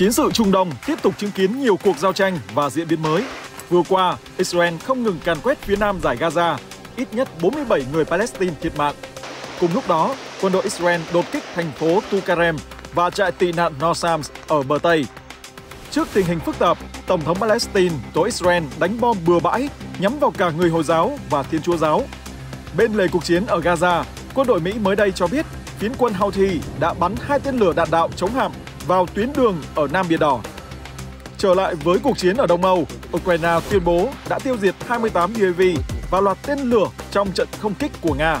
Chiến sự Trung Đông tiếp tục chứng kiến nhiều cuộc giao tranh và diễn biến mới. Vừa qua, Israel không ngừng càn quét phía nam giải Gaza, ít nhất 47 người Palestine thiệt mạng. Cùng lúc đó, quân đội Israel đột kích thành phố Tukarem và trại tị nạn Norsams ở bờ Tây. Trước tình hình phức tạp, Tổng thống Palestine tố Israel đánh bom bừa bãi nhắm vào cả người Hồi giáo và Thiên Chúa giáo. Bên lề cuộc chiến ở Gaza, quân đội Mỹ mới đây cho biết phiến quân Houthi đã bắn hai tên lửa đạn đạo chống hạm vào tuyến đường ở Nam Biển Đỏ. Trở lại với cuộc chiến ở Đông Âu, Ukraine tuyên bố đã tiêu diệt 28 UAV và loạt tên lửa trong trận không kích của Nga.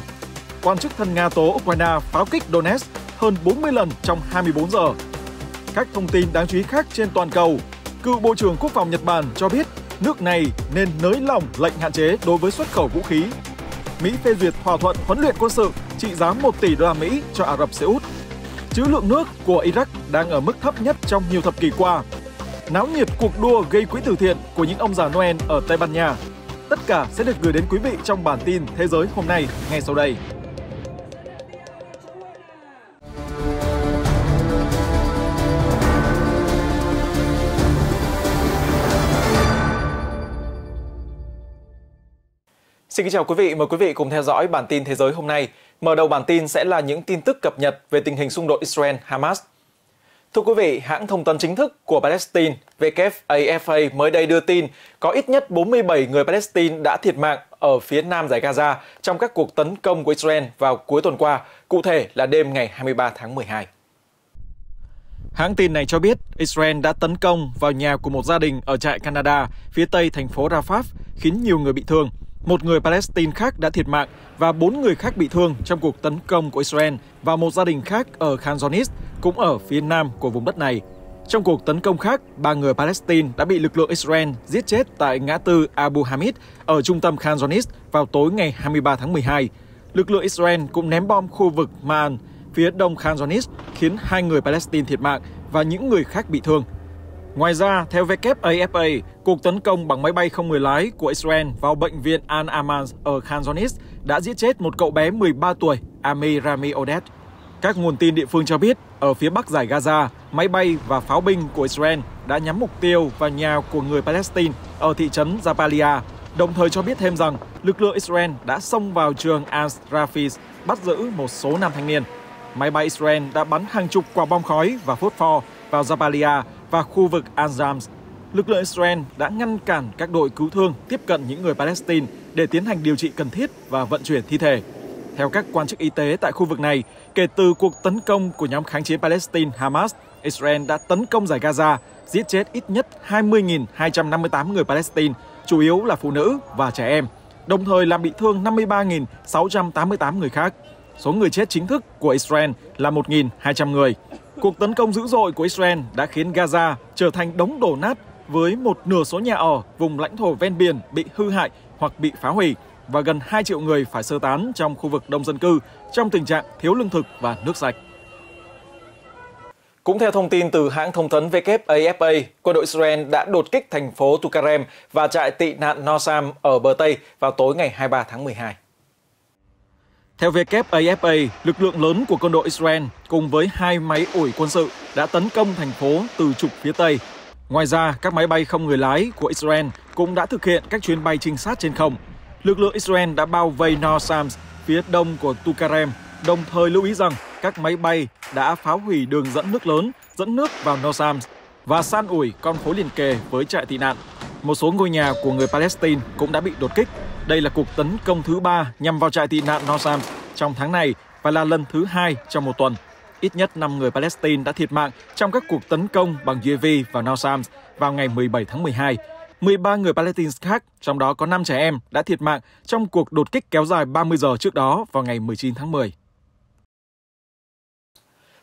Quan chức thân Nga tố Ukraine pháo kích Donetsk hơn 40 lần trong 24 giờ. Các thông tin đáng chú ý khác trên toàn cầu, cựu Bộ trưởng Quốc phòng Nhật Bản cho biết nước này nên nới lỏng lệnh hạn chế đối với xuất khẩu vũ khí. Mỹ phê duyệt thỏa thuận huấn luyện quân sự trị giá 1 tỷ đô la Mỹ cho Ả Rập Xê Út chữ lượng nước của Iraq đang ở mức thấp nhất trong nhiều thập kỷ qua. Náo nhiệt cuộc đua gây quỹ từ thiện của những ông già Noel ở Tây Ban Nha. Tất cả sẽ được gửi đến quý vị trong bản tin Thế giới hôm nay ngay sau đây. Xin kính chào quý vị, mời quý vị cùng theo dõi bản tin thế giới hôm nay. Mở đầu bản tin sẽ là những tin tức cập nhật về tình hình xung đột Israel-Hamas. Thưa quý vị, hãng thông tấn chính thức của Palestine WAFA mới đây đưa tin có ít nhất 47 người Palestine đã thiệt mạng ở phía nam giải Gaza trong các cuộc tấn công của Israel vào cuối tuần qua, cụ thể là đêm ngày 23 tháng 12. Hãng tin này cho biết Israel đã tấn công vào nhà của một gia đình ở trại Canada phía tây thành phố Rafah, khiến nhiều người bị thương. Một người Palestine khác đã thiệt mạng và bốn người khác bị thương trong cuộc tấn công của Israel vào một gia đình khác ở Khan Yunis, cũng ở phía nam của vùng đất này. Trong cuộc tấn công khác, ba người Palestine đã bị lực lượng Israel giết chết tại ngã tư Abu Hamid ở trung tâm Khan Yunis vào tối ngày 23 tháng 12. Lực lượng Israel cũng ném bom khu vực Maan, phía đông Khan Yunis, khiến hai người Palestine thiệt mạng và những người khác bị thương. Ngoài ra, theo WAFA, cuộc tấn công bằng máy bay không người lái của Israel vào bệnh viện Al-Aman ở Khan Yunis đã giết chết một cậu bé 13 tuổi, Ami Rami Odet. Các nguồn tin địa phương cho biết, ở phía bắc giải Gaza, máy bay và pháo binh của Israel đã nhắm mục tiêu vào nhà của người Palestine ở thị trấn jabalia đồng thời cho biết thêm rằng lực lượng Israel đã xông vào trường Al-Rafis bắt giữ một số nam thanh niên. Máy bay Israel đã bắn hàng chục quả bom khói và phốt pho vào jabalia và khu vực Azams. Lực lượng Israel đã ngăn cản các đội cứu thương tiếp cận những người Palestine để tiến hành điều trị cần thiết và vận chuyển thi thể. Theo các quan chức y tế tại khu vực này, kể từ cuộc tấn công của nhóm kháng chiến Palestine Hamas, Israel đã tấn công giải Gaza, giết chết ít nhất 20.258 người Palestine, chủ yếu là phụ nữ và trẻ em, đồng thời làm bị thương 53.688 người khác. Số người chết chính thức của Israel là 1.200 người. Cuộc tấn công dữ dội của Israel đã khiến Gaza trở thành đống đổ nát với một nửa số nhà ở vùng lãnh thổ ven biển bị hư hại hoặc bị phá hủy và gần 2 triệu người phải sơ tán trong khu vực đông dân cư trong tình trạng thiếu lương thực và nước sạch. Cũng theo thông tin từ hãng thông tấn WAFA, quân đội Israel đã đột kích thành phố Tukarem và trại tị nạn Nosam ở bờ Tây vào tối ngày 23 tháng 12. Theo WAFA, lực lượng lớn của quân đội Israel cùng với hai máy ủi quân sự đã tấn công thành phố từ trục phía Tây. Ngoài ra, các máy bay không người lái của Israel cũng đã thực hiện các chuyến bay trinh sát trên không. Lực lượng Israel đã bao vây Nor phía đông của Tukarem, đồng thời lưu ý rằng các máy bay đã phá hủy đường dẫn nước lớn dẫn nước vào Nor và san ủi con phố liền kề với trại tị nạn. Một số ngôi nhà của người Palestine cũng đã bị đột kích đây là cuộc tấn công thứ ba nhằm vào trại tị nạn Nozam trong tháng này và là lần thứ hai trong một tuần. Ít nhất 5 người Palestine đã thiệt mạng trong các cuộc tấn công bằng UAV vào Nozam vào ngày 17 tháng 12. 13 người Palestine khác, trong đó có 5 trẻ em, đã thiệt mạng trong cuộc đột kích kéo dài 30 giờ trước đó vào ngày 19 tháng 10.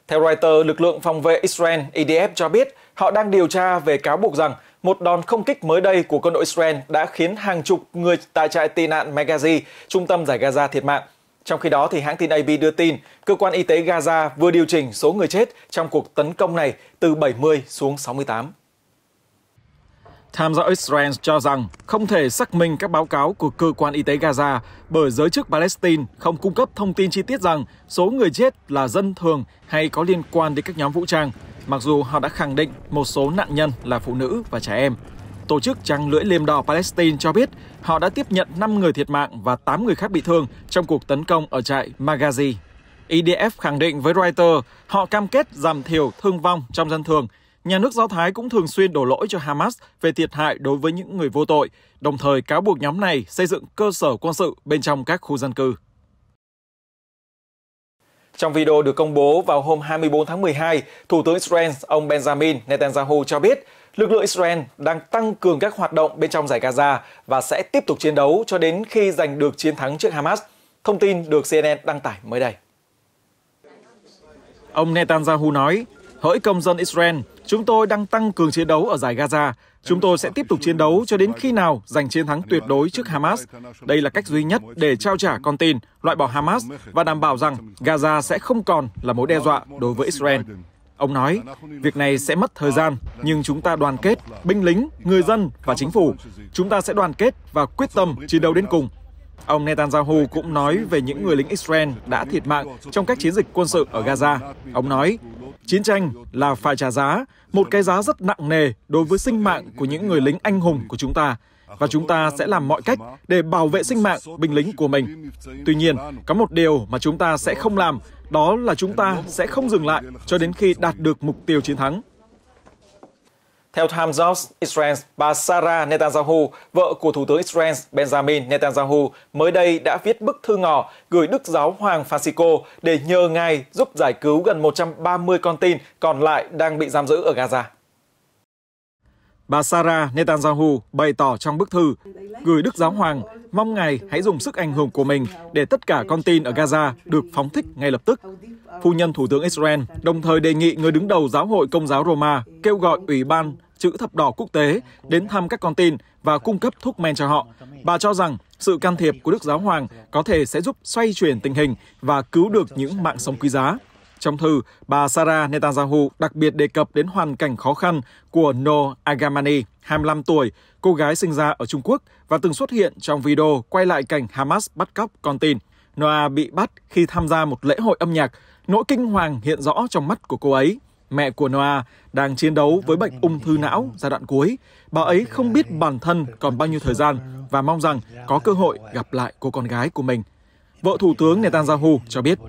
Theo Reuters, lực lượng phòng vệ Israel IDF cho biết họ đang điều tra về cáo buộc rằng một đòn không kích mới đây của quân đội Israel đã khiến hàng chục người tại trại tị nạn Megazi, trung tâm giải Gaza thiệt mạng. Trong khi đó, thì hãng tin AP đưa tin cơ quan y tế Gaza vừa điều chỉnh số người chết trong cuộc tấn công này từ 70 xuống 68. Tham gia Israel cho rằng không thể xác minh các báo cáo của cơ quan y tế Gaza bởi giới chức Palestine không cung cấp thông tin chi tiết rằng số người chết là dân thường hay có liên quan đến các nhóm vũ trang mặc dù họ đã khẳng định một số nạn nhân là phụ nữ và trẻ em. Tổ chức Trăng Lưỡi Liềm Đỏ Palestine cho biết họ đã tiếp nhận 5 người thiệt mạng và 8 người khác bị thương trong cuộc tấn công ở trại Magazi. IDF e khẳng định với Reuters họ cam kết giảm thiểu thương vong trong dân thường. Nhà nước Do Thái cũng thường xuyên đổ lỗi cho Hamas về thiệt hại đối với những người vô tội, đồng thời cáo buộc nhóm này xây dựng cơ sở quân sự bên trong các khu dân cư. Trong video được công bố vào hôm 24 tháng 12, Thủ tướng Israel ông Benjamin Netanyahu cho biết lực lượng Israel đang tăng cường các hoạt động bên trong giải Gaza và sẽ tiếp tục chiến đấu cho đến khi giành được chiến thắng trước Hamas. Thông tin được CNN đăng tải mới đây. Ông Netanyahu nói, hỡi công dân Israel, chúng tôi đang tăng cường chiến đấu ở giải Gaza Chúng tôi sẽ tiếp tục chiến đấu cho đến khi nào giành chiến thắng tuyệt đối trước Hamas. Đây là cách duy nhất để trao trả con tin, loại bỏ Hamas và đảm bảo rằng Gaza sẽ không còn là mối đe dọa đối với Israel. Ông nói, việc này sẽ mất thời gian, nhưng chúng ta đoàn kết, binh lính, người dân và chính phủ. Chúng ta sẽ đoàn kết và quyết tâm chiến đấu đến cùng Ông Netanyahu cũng nói về những người lính Israel đã thiệt mạng trong các chiến dịch quân sự ở Gaza. Ông nói, chiến tranh là phải trả giá, một cái giá rất nặng nề đối với sinh mạng của những người lính anh hùng của chúng ta và chúng ta sẽ làm mọi cách để bảo vệ sinh mạng binh lính của mình. Tuy nhiên, có một điều mà chúng ta sẽ không làm, đó là chúng ta sẽ không dừng lại cho đến khi đạt được mục tiêu chiến thắng. Theo Times of Israel, bà Sarah Netanyahu, vợ của Thủ tướng Israel Benjamin Netanyahu, mới đây đã viết bức thư ngỏ gửi Đức Giáo Hoàng Francisco để nhờ ngài giúp giải cứu gần 130 con tin còn lại đang bị giam giữ ở Gaza. Bà Sarah Netanyahu bày tỏ trong bức thư gửi Đức Giáo Hoàng mong Ngài hãy dùng sức ảnh hưởng của mình để tất cả con tin ở Gaza được phóng thích ngay lập tức. Phu nhân Thủ tướng Israel đồng thời đề nghị người đứng đầu Giáo hội Công giáo Roma kêu gọi Ủy ban chữ thập đỏ quốc tế đến thăm các con tin và cung cấp thuốc men cho họ. Bà cho rằng sự can thiệp của Đức Giáo Hoàng có thể sẽ giúp xoay chuyển tình hình và cứu được những mạng sống quý giá. Trong thư, bà Sarah Netanyahu đặc biệt đề cập đến hoàn cảnh khó khăn của No Agamani, 25 tuổi, cô gái sinh ra ở Trung Quốc và từng xuất hiện trong video quay lại cảnh Hamas bắt cóc con tin. Noa bị bắt khi tham gia một lễ hội âm nhạc. Nỗi kinh hoàng hiện rõ trong mắt của cô ấy mẹ của Noah đang chiến đấu với bệnh ung thư não giai đoạn cuối. Bà ấy không biết bản thân còn bao nhiêu thời gian và mong rằng có cơ hội gặp lại cô con gái của mình. Vợ Thủ tướng Netanyahu cho biết,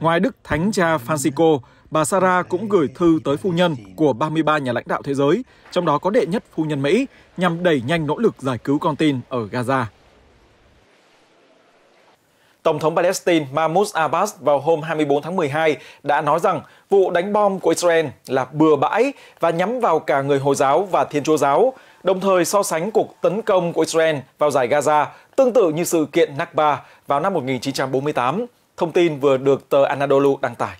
ngoài Đức Thánh Cha Francisco, bà Sarah cũng gửi thư tới phu nhân của 33 nhà lãnh đạo thế giới, trong đó có đệ nhất phu nhân Mỹ, nhằm đẩy nhanh nỗ lực giải cứu con tin ở Gaza. Tổng thống Palestine Mahmoud Abbas vào hôm 24 tháng 12 đã nói rằng vụ đánh bom của Israel là bừa bãi và nhắm vào cả người Hồi giáo và Thiên Chúa giáo, đồng thời so sánh cuộc tấn công của Israel vào giải Gaza tương tự như sự kiện Nakba vào năm 1948. Thông tin vừa được tờ Anadolu đăng tải.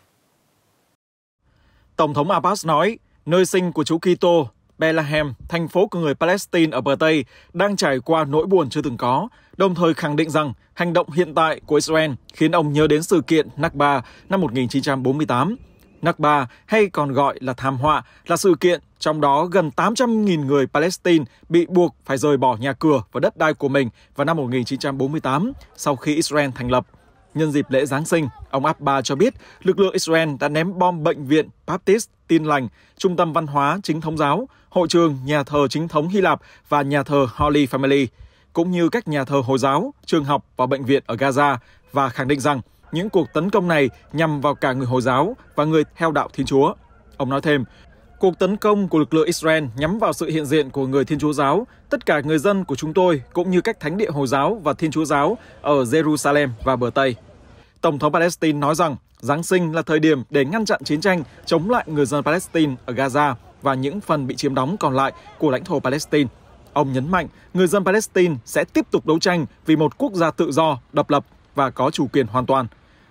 Tổng thống Abbas nói, nơi sinh của chú Kitô Bethlehem, thành phố của người Palestine ở bờ Tây, đang trải qua nỗi buồn chưa từng có, đồng thời khẳng định rằng hành động hiện tại của Israel khiến ông nhớ đến sự kiện Nakba năm 1948. Nakba hay còn gọi là thảm họa là sự kiện trong đó gần 800.000 người Palestine bị buộc phải rời bỏ nhà cửa và đất đai của mình vào năm 1948 sau khi Israel thành lập. Nhân dịp lễ Giáng sinh, ông Abba cho biết lực lượng Israel đã ném bom bệnh viện Baptist Tin lành, Trung tâm Văn hóa Chính thống giáo, Hội trường Nhà thờ Chính thống Hy Lạp và Nhà thờ Holy Family, cũng như các nhà thờ Hồi giáo, trường học và bệnh viện ở Gaza và khẳng định rằng những cuộc tấn công này nhằm vào cả người Hồi giáo và người theo đạo Thiên Chúa. Ông nói thêm, cuộc tấn công của lực lượng Israel nhắm vào sự hiện diện của người Thiên Chúa giáo, tất cả người dân của chúng tôi cũng như các thánh địa Hồi giáo và Thiên Chúa giáo ở Jerusalem và bờ Tây. Tổng thống Palestine nói rằng Giáng sinh là thời điểm để ngăn chặn chiến tranh chống lại người dân Palestine ở Gaza và những phần bị chiếm đóng còn lại của lãnh thổ Palestine. Ông nhấn mạnh người dân Palestine sẽ tiếp tục đấu tranh vì một quốc gia tự do, độc lập và có chủ quyền hoàn toàn.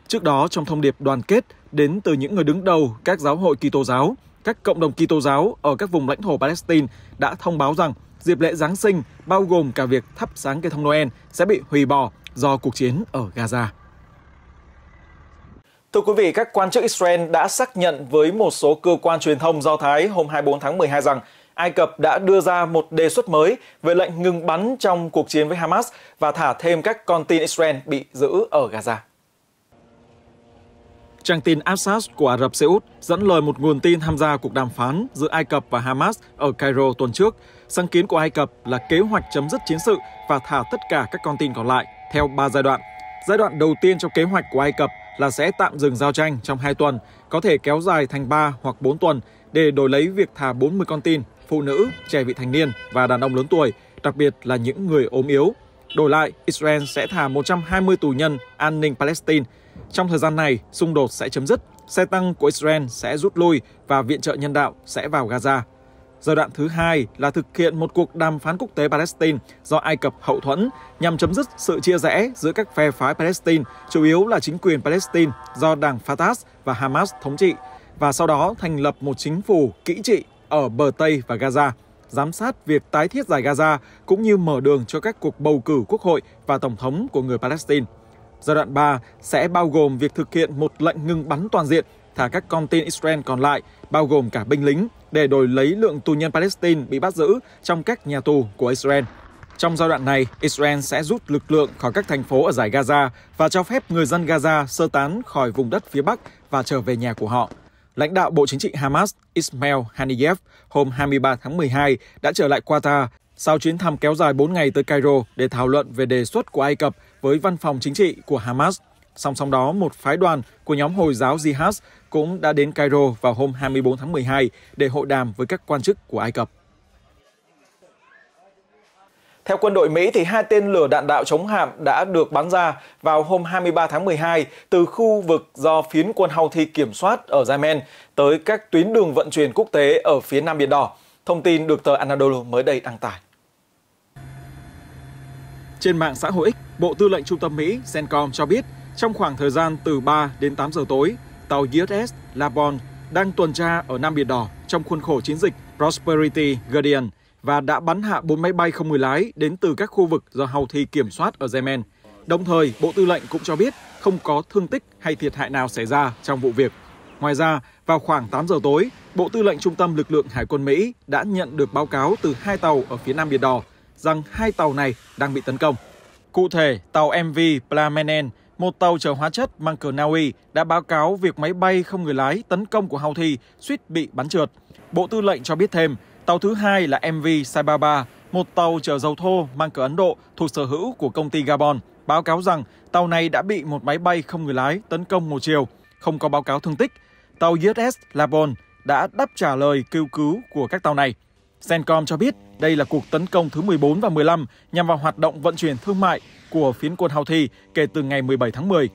Trước đó, trong thông điệp đoàn kết đến từ những người đứng đầu các giáo hội Kitô giáo, các cộng đồng Kitô giáo ở các vùng lãnh thổ Palestine đã thông báo rằng dịp lễ Giáng sinh bao gồm cả việc thắp sáng cây thông Noel sẽ bị hủy bỏ do cuộc chiến ở Gaza. Thưa quý vị, các quan chức Israel đã xác nhận với một số cơ quan truyền thông Do Thái hôm 24 tháng 12 rằng Ai Cập đã đưa ra một đề xuất mới về lệnh ngừng bắn trong cuộc chiến với Hamas và thả thêm các con tin Israel bị giữ ở Gaza. Trang tin Absas của Ả Rập Xê Út dẫn lời một nguồn tin tham gia cuộc đàm phán giữa Ai Cập và Hamas ở Cairo tuần trước. Sáng kiến của Ai Cập là kế hoạch chấm dứt chiến sự và thả tất cả các con tin còn lại theo 3 giai đoạn. Giai đoạn đầu tiên trong kế hoạch của Ai Cập là sẽ tạm dừng giao tranh trong 2 tuần, có thể kéo dài thành 3 hoặc 4 tuần để đổi lấy việc thả 40 con tin, phụ nữ, trẻ vị thành niên và đàn ông lớn tuổi, đặc biệt là những người ốm yếu. Đổi lại, Israel sẽ thả 120 tù nhân an ninh Palestine. Trong thời gian này, xung đột sẽ chấm dứt, xe tăng của Israel sẽ rút lui và viện trợ nhân đạo sẽ vào Gaza. Giai đoạn thứ hai là thực hiện một cuộc đàm phán quốc tế Palestine do Ai Cập hậu thuẫn nhằm chấm dứt sự chia rẽ giữa các phe phái Palestine, chủ yếu là chính quyền Palestine do đảng Fatah và Hamas thống trị, và sau đó thành lập một chính phủ kỹ trị ở bờ Tây và Gaza, giám sát việc tái thiết giải Gaza cũng như mở đường cho các cuộc bầu cử quốc hội và tổng thống của người Palestine. Giai đoạn 3 sẽ bao gồm việc thực hiện một lệnh ngừng bắn toàn diện, thả các con tin Israel còn lại, bao gồm cả binh lính, để đổi lấy lượng tù nhân Palestine bị bắt giữ trong các nhà tù của Israel. Trong giai đoạn này, Israel sẽ rút lực lượng khỏi các thành phố ở giải Gaza và cho phép người dân Gaza sơ tán khỏi vùng đất phía Bắc và trở về nhà của họ. Lãnh đạo Bộ Chính trị Hamas Ismail Haniyeh hôm 23 tháng 12 đã trở lại Qatar sau chuyến thăm kéo dài 4 ngày tới Cairo để thảo luận về đề xuất của Ai Cập với văn phòng chính trị của Hamas. Song song đó, một phái đoàn của nhóm Hồi giáo Jihad cũng đã đến Cairo vào hôm 24 tháng 12 để hội đàm với các quan chức của Ai Cập. Theo quân đội Mỹ, thì hai tên lửa đạn đạo chống hạm đã được bắn ra vào hôm 23 tháng 12 từ khu vực do phiến quân Houthi kiểm soát ở Yemen tới các tuyến đường vận chuyển quốc tế ở phía Nam Biển Đỏ. Thông tin được tờ Anadolu mới đây đăng tải. Trên mạng xã hội X, Bộ Tư lệnh Trung tâm Mỹ CENTCOM cho biết trong khoảng thời gian từ 3 đến 8 giờ tối, tàu USS Labon đang tuần tra ở Nam Biển Đỏ trong khuôn khổ chiến dịch Prosperity Guardian và đã bắn hạ 4 máy bay không người lái đến từ các khu vực do Houthi kiểm soát ở Yemen. Đồng thời, Bộ Tư lệnh cũng cho biết không có thương tích hay thiệt hại nào xảy ra trong vụ việc. Ngoài ra, vào khoảng 8 giờ tối, Bộ Tư lệnh Trung tâm Lực lượng Hải quân Mỹ đã nhận được báo cáo từ hai tàu ở phía Nam Biển Đỏ rằng hai tàu này đang bị tấn công. Cụ thể, tàu MV Plamenen một tàu chở hóa chất mang cờ Na Uy đã báo cáo việc máy bay không người lái tấn công của Houthi suýt bị bắn trượt. Bộ Tư lệnh cho biết thêm, tàu thứ hai là MV Saibaba, một tàu chở dầu thô mang cờ Ấn Độ thuộc sở hữu của công ty Gabon, báo cáo rằng tàu này đã bị một máy bay không người lái tấn công một chiều, không có báo cáo thương tích. Tàu USS Labon đã đáp trả lời kêu cứu của các tàu này. Sencom cho biết đây là cuộc tấn công thứ 14 và 15 nhằm vào hoạt động vận chuyển thương mại của phiến quân Houthi kể từ ngày 17 tháng 10.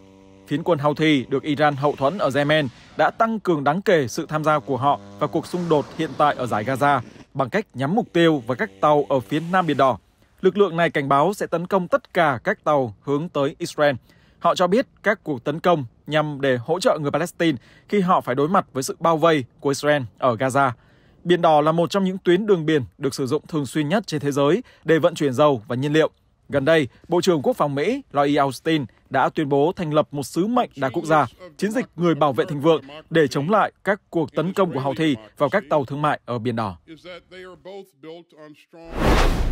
Phiến quân Houthi được Iran hậu thuẫn ở Yemen đã tăng cường đáng kể sự tham gia của họ vào cuộc xung đột hiện tại ở giải Gaza bằng cách nhắm mục tiêu vào các tàu ở phía Nam Biển Đỏ. Lực lượng này cảnh báo sẽ tấn công tất cả các tàu hướng tới Israel. Họ cho biết các cuộc tấn công nhằm để hỗ trợ người Palestine khi họ phải đối mặt với sự bao vây của Israel ở Gaza. Biển Đỏ là một trong những tuyến đường biển được sử dụng thường xuyên nhất trên thế giới để vận chuyển dầu và nhiên liệu. Gần đây, Bộ trưởng Quốc phòng Mỹ Lloyd e. Austin đã tuyên bố thành lập một sứ mệnh đa quốc gia, chiến dịch người bảo vệ thịnh vượng để chống lại các cuộc tấn công của Houthi vào các tàu thương mại ở Biển Đỏ.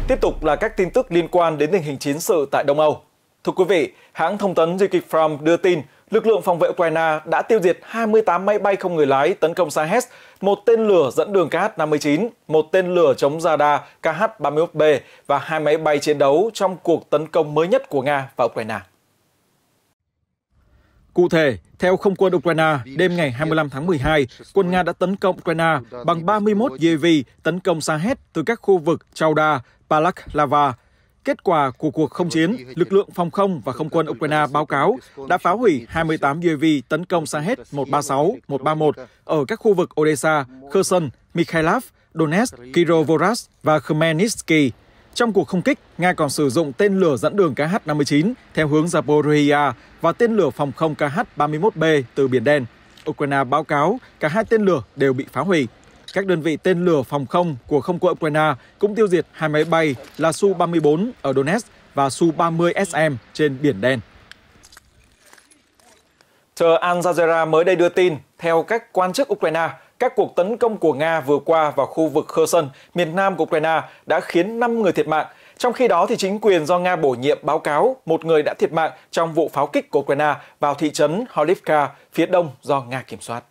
Tiếp tục là các tin tức liên quan đến tình hình chiến sự tại Đông Âu. Thưa quý vị, hãng thông tấn Zikifram đưa tin lực lượng phòng vệ Ukraine đã tiêu diệt 28 máy bay không người lái tấn công Sahes, một tên lửa dẫn đường KH-59, một tên lửa chống radar KH-31B và hai máy bay chiến đấu trong cuộc tấn công mới nhất của Nga và Ukraine. Cụ thể, theo không quân Ukraine, đêm ngày 25 tháng 12, quân Nga đã tấn công Ukraine bằng 31 UAV tấn công Sahet từ các khu vực Chauda, Palaklava, Kết quả của cuộc không chiến, lực lượng phòng không và không quân Ukraine báo cáo đã phá hủy 28 UAV tấn công Sahet 136, 131 ở các khu vực Odessa, Kherson, Mikhailov, Donetsk, Kirovoras và Khmelnytsky. Trong cuộc không kích, Nga còn sử dụng tên lửa dẫn đường KH-59 theo hướng Zaporizhia và tên lửa phòng không KH-31B từ Biển Đen. Ukraine báo cáo cả hai tên lửa đều bị phá hủy. Các đơn vị tên lửa phòng không của không quân Ukraine cũng tiêu diệt hai máy bay là Su-34 ở Donetsk và Su-30SM trên Biển Đen. Tờ Al Jazeera mới đây đưa tin, theo các quan chức Ukraine, các cuộc tấn công của Nga vừa qua vào khu vực Kherson, miền nam của Ukraine đã khiến 5 người thiệt mạng. Trong khi đó, thì chính quyền do Nga bổ nhiệm báo cáo một người đã thiệt mạng trong vụ pháo kích của Ukraine vào thị trấn Holivka phía đông do Nga kiểm soát.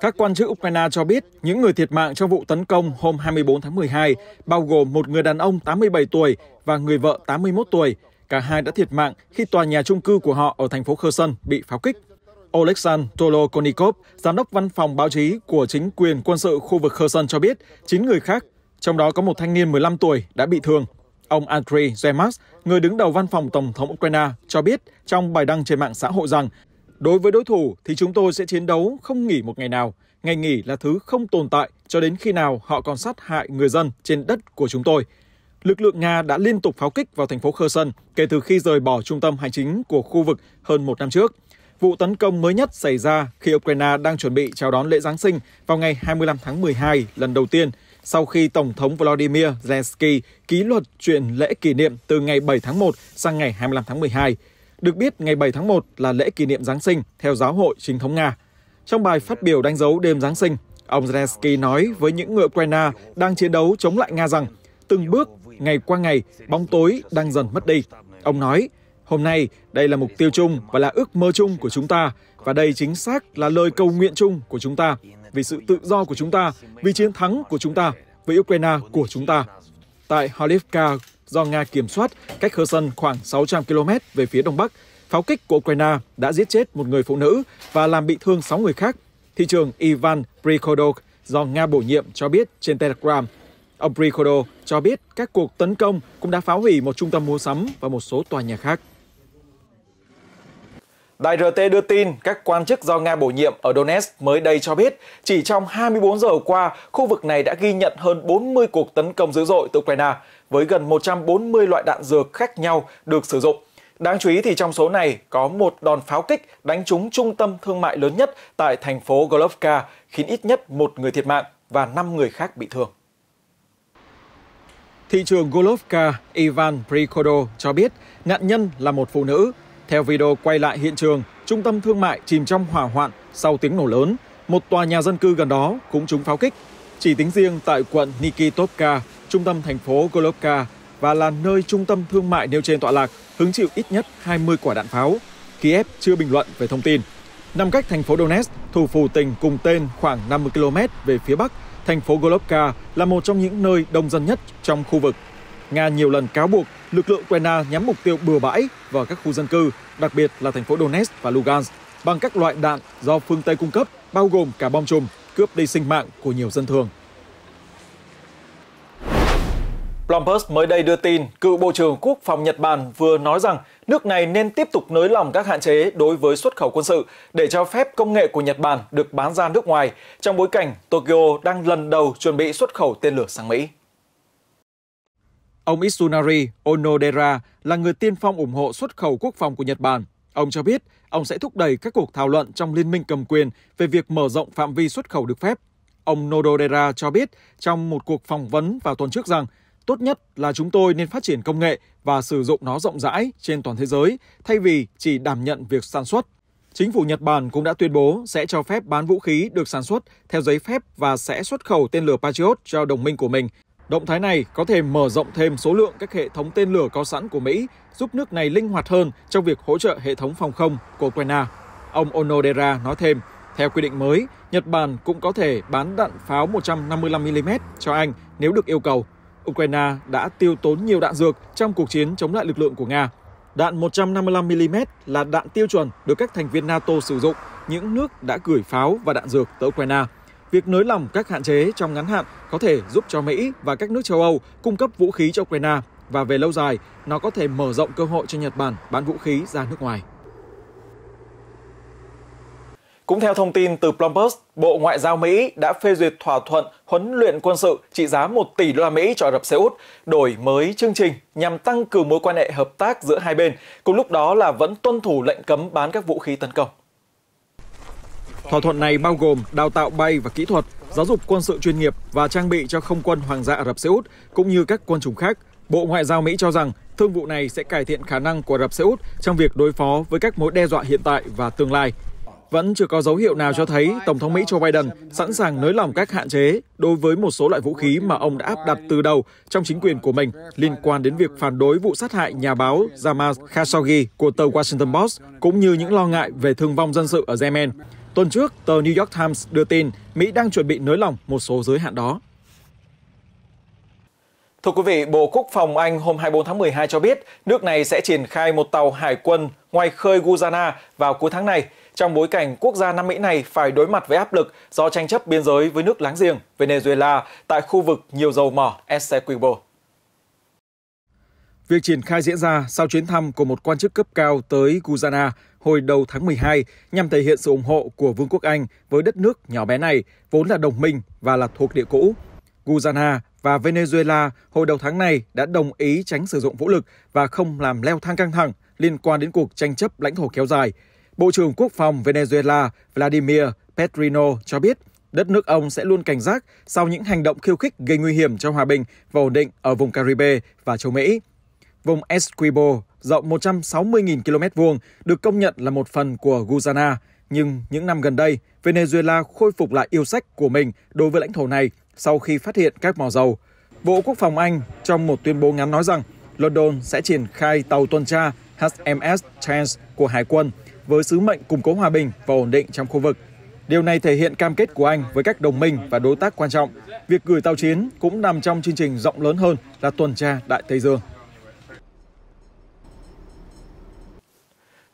Các quan chức Ukraine cho biết những người thiệt mạng trong vụ tấn công hôm 24 tháng 12 bao gồm một người đàn ông 87 tuổi và người vợ 81 tuổi. Cả hai đã thiệt mạng khi tòa nhà chung cư của họ ở thành phố Kherson bị pháo kích. Oleksandr Tolokonikov, giám đốc văn phòng báo chí của chính quyền quân sự khu vực Kherson cho biết 9 người khác, trong đó có một thanh niên 15 tuổi đã bị thương. Ông Andriy Zemas, người đứng đầu văn phòng Tổng thống Ukraine, cho biết trong bài đăng trên mạng xã hội rằng Đối với đối thủ thì chúng tôi sẽ chiến đấu không nghỉ một ngày nào. Ngày nghỉ là thứ không tồn tại cho đến khi nào họ còn sát hại người dân trên đất của chúng tôi. Lực lượng Nga đã liên tục pháo kích vào thành phố Kherson kể từ khi rời bỏ trung tâm hành chính của khu vực hơn một năm trước. Vụ tấn công mới nhất xảy ra khi Ukraine đang chuẩn bị chào đón lễ Giáng sinh vào ngày 25 tháng 12 lần đầu tiên sau khi Tổng thống Volodymyr Zelensky ký luật chuyển lễ kỷ niệm từ ngày 7 tháng 1 sang ngày 25 tháng 12. Được biết, ngày 7 tháng 1 là lễ kỷ niệm Giáng sinh theo giáo hội chính thống Nga. Trong bài phát biểu đánh dấu đêm Giáng sinh, ông Zelensky nói với những người Ukraine đang chiến đấu chống lại Nga rằng từng bước, ngày qua ngày, bóng tối đang dần mất đi. Ông nói, hôm nay đây là mục tiêu chung và là ước mơ chung của chúng ta và đây chính xác là lời cầu nguyện chung của chúng ta vì sự tự do của chúng ta, vì chiến thắng của chúng ta, vì Ukraine của chúng ta. Tại Holivka do Nga kiểm soát cách Kherson khoảng 600 km về phía đông bắc, pháo kích của Ukraine đã giết chết một người phụ nữ và làm bị thương 6 người khác. Thị trường Ivan Prikhodov do Nga bổ nhiệm cho biết trên Telegram. Ông Prikhodov cho biết các cuộc tấn công cũng đã phá hủy một trung tâm mua sắm và một số tòa nhà khác. Đài RT đưa tin, các quan chức do Nga bổ nhiệm ở Donetsk mới đây cho biết, chỉ trong 24 giờ qua, khu vực này đã ghi nhận hơn 40 cuộc tấn công dữ dội từ Ukraine, với gần 140 loại đạn dược khác nhau được sử dụng. Đáng chú ý thì trong số này có một đòn pháo kích đánh trúng trung tâm thương mại lớn nhất tại thành phố Golovka, khiến ít nhất một người thiệt mạng và 5 người khác bị thương. Thị trường Golovka Ivan Prikodo cho biết nạn nhân là một phụ nữ theo video quay lại hiện trường, trung tâm thương mại chìm trong hỏa hoạn sau tiếng nổ lớn. Một tòa nhà dân cư gần đó cũng trúng pháo kích. Chỉ tính riêng tại quận Nikitovka, trung tâm thành phố Golovka và là nơi trung tâm thương mại nêu trên tọa lạc hứng chịu ít nhất 20 quả đạn pháo. Kiev chưa bình luận về thông tin. Nằm cách thành phố Donetsk, thủ phủ tỉnh cùng tên khoảng 50 km về phía bắc, thành phố Golovka là một trong những nơi đông dân nhất trong khu vực Nga nhiều lần cáo buộc lực lượng Ukraine nhắm mục tiêu bừa bãi vào các khu dân cư, đặc biệt là thành phố Donetsk và Lugansk, bằng các loại đạn do phương Tây cung cấp, bao gồm cả bom chùm, cướp đi sinh mạng của nhiều dân thường. Bloomberg mới đây đưa tin, cựu Bộ trưởng Quốc phòng Nhật Bản vừa nói rằng nước này nên tiếp tục nới lỏng các hạn chế đối với xuất khẩu quân sự để cho phép công nghệ của Nhật Bản được bán ra nước ngoài trong bối cảnh Tokyo đang lần đầu chuẩn bị xuất khẩu tên lửa sang Mỹ. Ông Itsunari Onodera là người tiên phong ủng hộ xuất khẩu quốc phòng của Nhật Bản. Ông cho biết ông sẽ thúc đẩy các cuộc thảo luận trong liên minh cầm quyền về việc mở rộng phạm vi xuất khẩu được phép. Ông Nododera cho biết trong một cuộc phỏng vấn vào tuần trước rằng tốt nhất là chúng tôi nên phát triển công nghệ và sử dụng nó rộng rãi trên toàn thế giới thay vì chỉ đảm nhận việc sản xuất. Chính phủ Nhật Bản cũng đã tuyên bố sẽ cho phép bán vũ khí được sản xuất theo giấy phép và sẽ xuất khẩu tên lửa Patriot cho đồng minh của mình Động thái này có thể mở rộng thêm số lượng các hệ thống tên lửa có sẵn của Mỹ, giúp nước này linh hoạt hơn trong việc hỗ trợ hệ thống phòng không của Ukraine. Ông Onodera nói thêm, theo quy định mới, Nhật Bản cũng có thể bán đạn pháo 155mm cho Anh nếu được yêu cầu. Ukraine đã tiêu tốn nhiều đạn dược trong cuộc chiến chống lại lực lượng của Nga. Đạn 155mm là đạn tiêu chuẩn được các thành viên NATO sử dụng, những nước đã gửi pháo và đạn dược tới Ukraine việc nới lỏng các hạn chế trong ngắn hạn có thể giúp cho Mỹ và các nước châu Âu cung cấp vũ khí cho Ukraine và về lâu dài, nó có thể mở rộng cơ hội cho Nhật Bản bán vũ khí ra nước ngoài. Cũng theo thông tin từ Bloomberg, Bộ Ngoại giao Mỹ đã phê duyệt thỏa thuận huấn luyện quân sự trị giá 1 tỷ đô la Mỹ cho Ả Rập Xê Út, đổi mới chương trình nhằm tăng cường mối quan hệ hợp tác giữa hai bên, cùng lúc đó là vẫn tuân thủ lệnh cấm bán các vũ khí tấn công. Thỏa thuận này bao gồm đào tạo bay và kỹ thuật, giáo dục quân sự chuyên nghiệp và trang bị cho không quân Hoàng gia Ả Rập Xê Út cũng như các quân chủng khác. Bộ Ngoại giao Mỹ cho rằng thương vụ này sẽ cải thiện khả năng của Ả Rập Xê Út trong việc đối phó với các mối đe dọa hiện tại và tương lai. Vẫn chưa có dấu hiệu nào cho thấy Tổng thống Mỹ Joe Biden sẵn sàng nới lỏng các hạn chế đối với một số loại vũ khí mà ông đã áp đặt từ đầu trong chính quyền của mình liên quan đến việc phản đối vụ sát hại nhà báo Jamal Khashoggi của tàu Washington Post cũng như những lo ngại về thương vong dân sự ở Yemen. Tuần trước, tờ New York Times đưa tin Mỹ đang chuẩn bị nới lỏng một số giới hạn đó. Thưa quý vị, Bộ Quốc phòng Anh hôm 24 tháng 12 cho biết nước này sẽ triển khai một tàu hải quân ngoài khơi Guyana vào cuối tháng này, trong bối cảnh quốc gia Nam Mỹ này phải đối mặt với áp lực do tranh chấp biên giới với nước láng giềng Venezuela tại khu vực nhiều dầu mỏ Essequibo. Việc triển khai diễn ra sau chuyến thăm của một quan chức cấp cao tới Guyana hồi đầu tháng 12 nhằm thể hiện sự ủng hộ của Vương quốc Anh với đất nước nhỏ bé này, vốn là đồng minh và là thuộc địa cũ. Guyana và Venezuela hồi đầu tháng này đã đồng ý tránh sử dụng vũ lực và không làm leo thang căng thẳng liên quan đến cuộc tranh chấp lãnh thổ kéo dài. Bộ trưởng Quốc phòng Venezuela Vladimir Petrino cho biết đất nước ông sẽ luôn cảnh giác sau những hành động khiêu khích gây nguy hiểm cho hòa bình và ổn định ở vùng Caribe và châu Mỹ. Vùng Esquibo rộng 160.000 km vuông được công nhận là một phần của Guyana. Nhưng những năm gần đây, Venezuela khôi phục lại yêu sách của mình đối với lãnh thổ này sau khi phát hiện các mỏ dầu. Bộ Quốc phòng Anh trong một tuyên bố ngắn nói rằng London sẽ triển khai tàu tuần tra HMS Chance của Hải quân với sứ mệnh củng cố hòa bình và ổn định trong khu vực. Điều này thể hiện cam kết của Anh với các đồng minh và đối tác quan trọng. Việc gửi tàu chiến cũng nằm trong chương trình rộng lớn hơn là tuần tra Đại Tây Dương.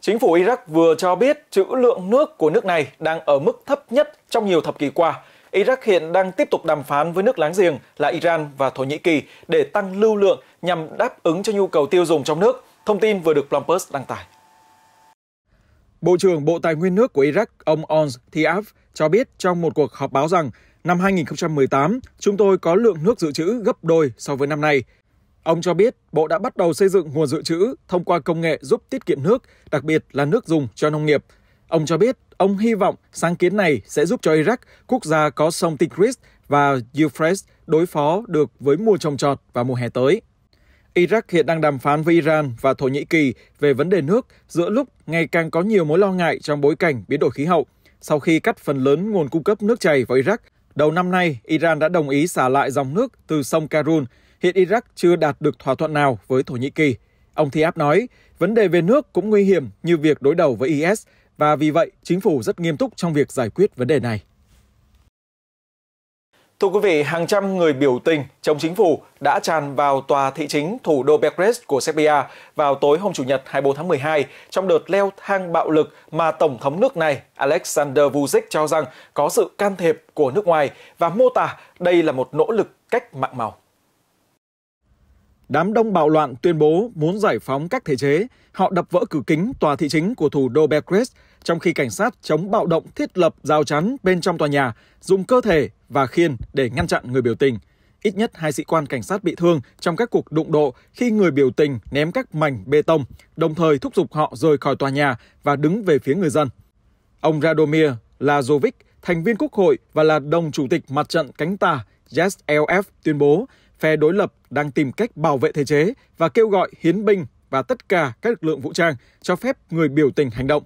Chính phủ Iraq vừa cho biết trữ lượng nước của nước này đang ở mức thấp nhất trong nhiều thập kỷ qua. Iraq hiện đang tiếp tục đàm phán với nước láng giềng là Iran và Thổ Nhĩ Kỳ để tăng lưu lượng nhằm đáp ứng cho nhu cầu tiêu dùng trong nước. Thông tin vừa được Bloomberg đăng tải. Bộ trưởng Bộ Tài nguyên nước của Iraq, ông Ons Thiaf, cho biết trong một cuộc họp báo rằng năm 2018, chúng tôi có lượng nước dự trữ gấp đôi so với năm nay – Ông cho biết Bộ đã bắt đầu xây dựng nguồn dự trữ thông qua công nghệ giúp tiết kiệm nước, đặc biệt là nước dùng cho nông nghiệp. Ông cho biết ông hy vọng sáng kiến này sẽ giúp cho Iraq, quốc gia có sông Tigris và Euphrates đối phó được với mùa trồng trọt và mùa hè tới. Iraq hiện đang đàm phán với Iran và Thổ Nhĩ Kỳ về vấn đề nước giữa lúc ngày càng có nhiều mối lo ngại trong bối cảnh biến đổi khí hậu. Sau khi cắt phần lớn nguồn cung cấp nước chảy vào Iraq, đầu năm nay Iran đã đồng ý xả lại dòng nước từ sông Karun hiện Iraq chưa đạt được thỏa thuận nào với Thổ Nhĩ Kỳ. Ông Thiab nói, vấn đề về nước cũng nguy hiểm như việc đối đầu với IS và vì vậy chính phủ rất nghiêm túc trong việc giải quyết vấn đề này. Thưa quý vị, hàng trăm người biểu tình chống chính phủ đã tràn vào tòa thị chính thủ đô Belgrade của Serbia vào tối hôm Chủ nhật 24 tháng 12 trong đợt leo thang bạo lực mà Tổng thống nước này Alexander Vucic cho rằng có sự can thiệp của nước ngoài và mô tả đây là một nỗ lực cách mạng màu đám đông bạo loạn tuyên bố muốn giải phóng các thể chế. Họ đập vỡ cửa kính tòa thị chính của thủ đô Belgrade, trong khi cảnh sát chống bạo động thiết lập rào chắn bên trong tòa nhà, dùng cơ thể và khiên để ngăn chặn người biểu tình. Ít nhất hai sĩ quan cảnh sát bị thương trong các cuộc đụng độ khi người biểu tình ném các mảnh bê tông, đồng thời thúc giục họ rời khỏi tòa nhà và đứng về phía người dân. Ông Radomir Lazovic, thành viên quốc hội và là đồng chủ tịch mặt trận cánh tả JSLF tuyên bố phe đối lập đang tìm cách bảo vệ thể chế và kêu gọi hiến binh và tất cả các lực lượng vũ trang cho phép người biểu tình hành động.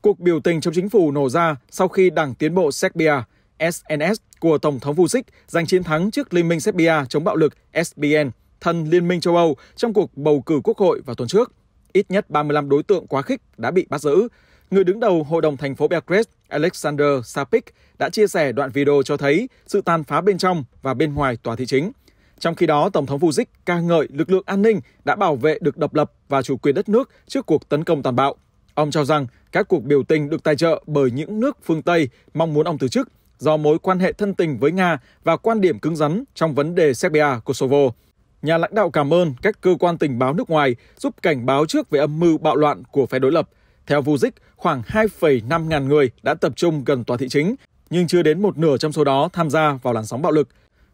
Cuộc biểu tình trong chính phủ nổ ra sau khi Đảng Tiến bộ Serbia SNS của Tổng thống Vučić giành chiến thắng trước Liên minh Serbia chống bạo lực SBN, thân Liên minh châu Âu trong cuộc bầu cử quốc hội vào tuần trước. Ít nhất 35 đối tượng quá khích đã bị bắt giữ. Người đứng đầu Hội đồng thành phố Belgrade, Alexander Sapik, đã chia sẻ đoạn video cho thấy sự tàn phá bên trong và bên ngoài tòa thị chính – trong khi đó, Tổng thống Vujic ca ngợi lực lượng an ninh đã bảo vệ được độc lập và chủ quyền đất nước trước cuộc tấn công tàn bạo. Ông cho rằng các cuộc biểu tình được tài trợ bởi những nước phương Tây mong muốn ông từ chức do mối quan hệ thân tình với Nga và quan điểm cứng rắn trong vấn đề Serbia, Kosovo. Nhà lãnh đạo cảm ơn các cơ quan tình báo nước ngoài giúp cảnh báo trước về âm mưu bạo loạn của phe đối lập. Theo Vujic, khoảng 2,5 ngàn người đã tập trung gần tòa thị chính, nhưng chưa đến một nửa trong số đó tham gia vào làn sóng bạo lực.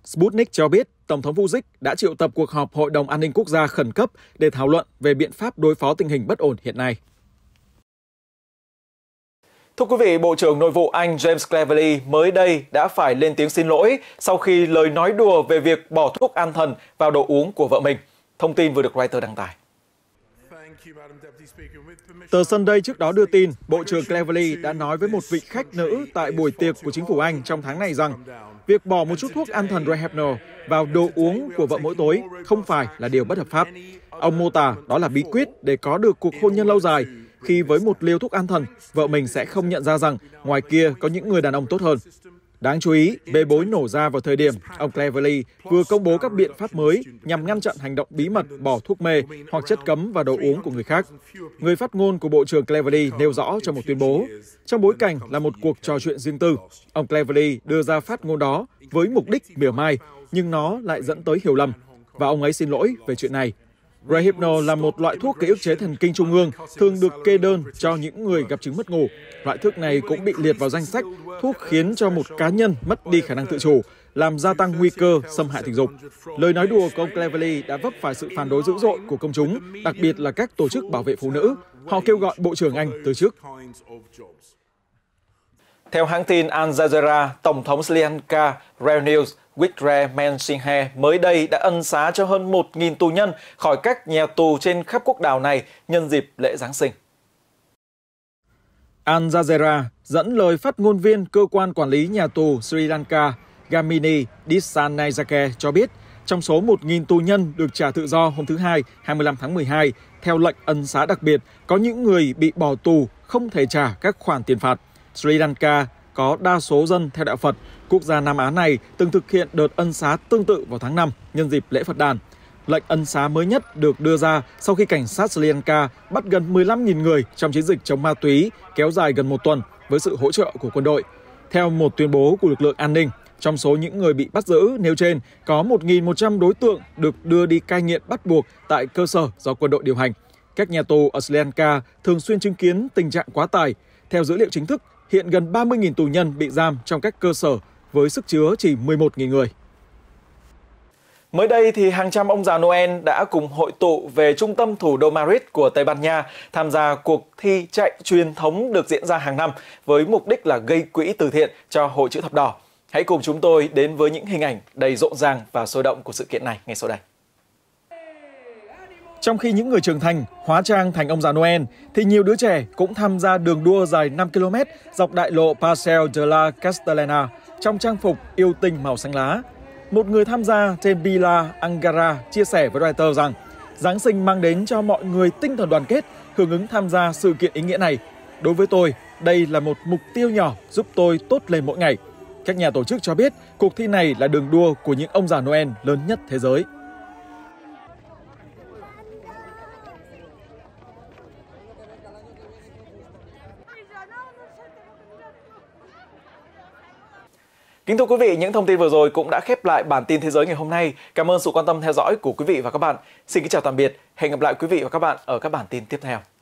Sputnik cho biết Tổng thống Vucic đã triệu tập cuộc họp Hội đồng An ninh Quốc gia khẩn cấp để thảo luận về biện pháp đối phó tình hình bất ổn hiện nay. Thưa quý vị, Bộ trưởng Nội vụ Anh James Cleverly mới đây đã phải lên tiếng xin lỗi sau khi lời nói đùa về việc bỏ thuốc an thần vào đồ uống của vợ mình. Thông tin vừa được Reuters đăng tải. Tờ Sunday trước đó đưa tin, Bộ trưởng Cleverly đã nói với một vị khách nữ tại buổi tiệc của chính phủ Anh trong tháng này rằng việc bỏ một chút thuốc an thần Rehabnol vào đồ uống của vợ mỗi tối không phải là điều bất hợp pháp. Ông mô tả đó là bí quyết để có được cuộc hôn nhân lâu dài khi với một liều thuốc an thần, vợ mình sẽ không nhận ra rằng ngoài kia có những người đàn ông tốt hơn. Đáng chú ý, bê bối nổ ra vào thời điểm ông Cleverly vừa công bố các biện pháp mới nhằm ngăn chặn hành động bí mật bỏ thuốc mê hoặc chất cấm vào đồ uống của người khác. Người phát ngôn của Bộ trưởng Cleverly nêu rõ trong một tuyên bố, trong bối cảnh là một cuộc trò chuyện riêng tư, ông Cleverly đưa ra phát ngôn đó với mục đích mỉa mai, nhưng nó lại dẫn tới hiểu lầm, và ông ấy xin lỗi về chuyện này. Rehypno là một loại thuốc gây ức chế thần kinh trung ương, thường được kê đơn cho những người gặp chứng mất ngủ. Loại thuốc này cũng bị liệt vào danh sách thuốc khiến cho một cá nhân mất đi khả năng tự chủ, làm gia tăng nguy cơ xâm hại tình dục. Lời nói đùa của ông Cleverly đã vấp phải sự phản đối dữ dội của công chúng, đặc biệt là các tổ chức bảo vệ phụ nữ. Họ kêu gọi Bộ trưởng Anh từ chức. Theo hãng tin Al Jazeera, Tổng thống Sri Lanka Real News Wikre Mensinghe mới đây đã ân xá cho hơn 1.000 tù nhân khỏi các nhà tù trên khắp quốc đảo này nhân dịp lễ Giáng sinh. Al Jazeera dẫn lời phát ngôn viên cơ quan quản lý nhà tù Sri Lanka Gamini Dissanayake cho biết trong số 1.000 tù nhân được trả tự do hôm thứ Hai 25 tháng 12 theo lệnh ân xá đặc biệt có những người bị bỏ tù không thể trả các khoản tiền phạt. Sri Lanka có đa số dân theo đạo Phật Quốc gia Nam Á này từng thực hiện đợt ân xá tương tự vào tháng 5 nhân dịp lễ Phật đàn. Lệnh ân xá mới nhất được đưa ra sau khi cảnh sát Sri Lanka bắt gần 15.000 người trong chiến dịch chống ma túy kéo dài gần một tuần với sự hỗ trợ của quân đội. Theo một tuyên bố của lực lượng an ninh, trong số những người bị bắt giữ nêu trên, có 1.100 đối tượng được đưa đi cai nghiện bắt buộc tại cơ sở do quân đội điều hành. Các nhà tù ở Sri Lanka thường xuyên chứng kiến tình trạng quá tải. Theo dữ liệu chính thức, hiện gần 30.000 tù nhân bị giam trong các cơ sở với sức chứa chỉ 11.000 người. Mới đây thì hàng trăm ông già Noel đã cùng hội tụ về trung tâm thủ đô Madrid của Tây Ban Nha tham gia cuộc thi chạy truyền thống được diễn ra hàng năm với mục đích là gây quỹ từ thiện cho Hội chữ thập đỏ. Hãy cùng chúng tôi đến với những hình ảnh đầy rộn ràng và sôi động của sự kiện này ngay sau đây. Trong khi những người trưởng thành hóa trang thành ông già Noel, thì nhiều đứa trẻ cũng tham gia đường đua dài 5 km dọc đại lộ Paseo de la Castellana trong trang phục yêu tinh màu xanh lá. Một người tham gia tên Bila Angara chia sẻ với Reuters rằng Giáng sinh mang đến cho mọi người tinh thần đoàn kết, hưởng ứng tham gia sự kiện ý nghĩa này. Đối với tôi, đây là một mục tiêu nhỏ giúp tôi tốt lên mỗi ngày. Các nhà tổ chức cho biết cuộc thi này là đường đua của những ông già Noel lớn nhất thế giới. Kính thưa quý vị, những thông tin vừa rồi cũng đã khép lại bản tin thế giới ngày hôm nay. Cảm ơn sự quan tâm theo dõi của quý vị và các bạn. Xin kính chào tạm biệt. Hẹn gặp lại quý vị và các bạn ở các bản tin tiếp theo.